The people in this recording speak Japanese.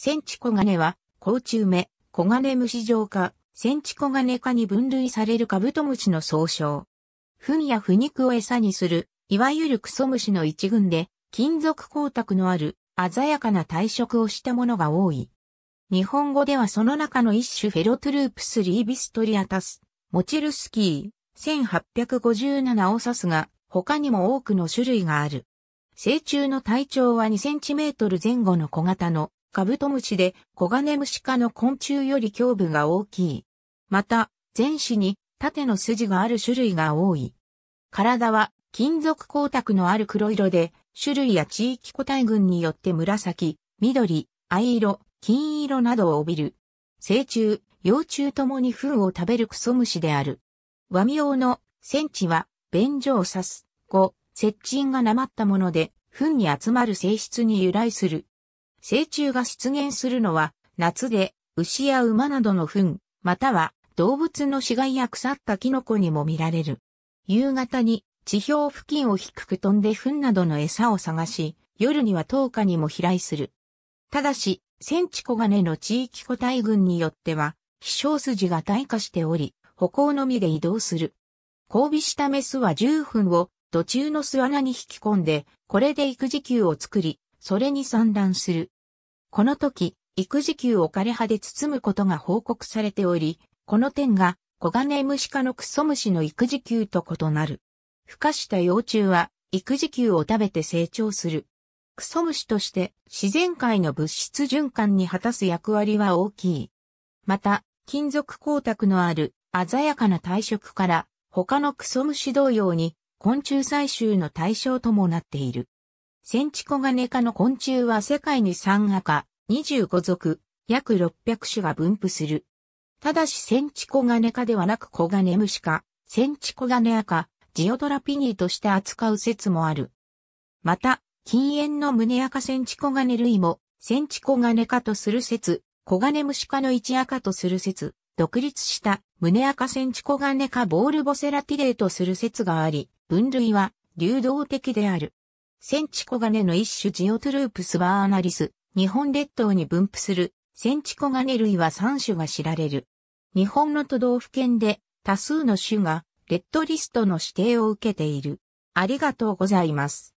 センチコガネは、甲虫目、コガネムシ状か、センチコガネ科に分類されるカブトムシの総称。糞や腐肉を餌にする、いわゆるクソムシの一群で、金属光沢のある、鮮やかな体色をしたものが多い。日本語ではその中の一種フェロトゥループスリービストリアタス、モチルスキー、1857を指すが、他にも多くの種類がある。成虫の体長は2センチメートル前後の小型のカブトムシでコガネムシ科の昆虫より胸部が大きい。また、全肢に縦の筋がある種類が多い。体は金属光沢のある黒色で、種類や地域個体群によって紫、緑、藍色、金色などを帯びる。成虫、幼虫ともに糞を食べるクソムシである。和用のセンチは、便所を刺す。5、接鎮がなまったもので、糞に集まる性質に由来する。成虫が出現するのは、夏で、牛や馬などの糞、または動物の死骸や腐ったキノコにも見られる。夕方に地表付近を低く飛んで糞などの餌を探し、夜には10日にも飛来する。ただし、センチコガネの地域個体群によっては、飛翔筋が退化しており、歩行のみで移動する。交尾したメスは10分を途中の巣穴に引き込んで、これで育児球を作り、それに産卵する。この時、育児休を枯れ葉で包むことが報告されており、この点がコガネムシ科のクソムシの育児休と異なる。孵化した幼虫は育児休を食べて成長する。クソムシとして自然界の物質循環に果たす役割は大きい。また、金属光沢のある鮮やかな体色から他のクソムシ同様に昆虫採集の対象ともなっている。センチコガネ科の昆虫は世界に3赤、25属、約600種が分布する。ただしセンチコガネ科ではなくコガネムシ科、センチコガネア科、ジオドラピニーとして扱う説もある。また、禁煙のムネアカセンチコガネ類も、センチコガネ科とする説、コガネムシ科の一赤とする説、独立したムネアカセンチコガネ科ボールボセラティレイとする説があり、分類は流動的である。センチコガネの一種ジオトゥループスバーアナリス、日本列島に分布するセンチコガネ類は3種が知られる。日本の都道府県で多数の種がレッドリストの指定を受けている。ありがとうございます。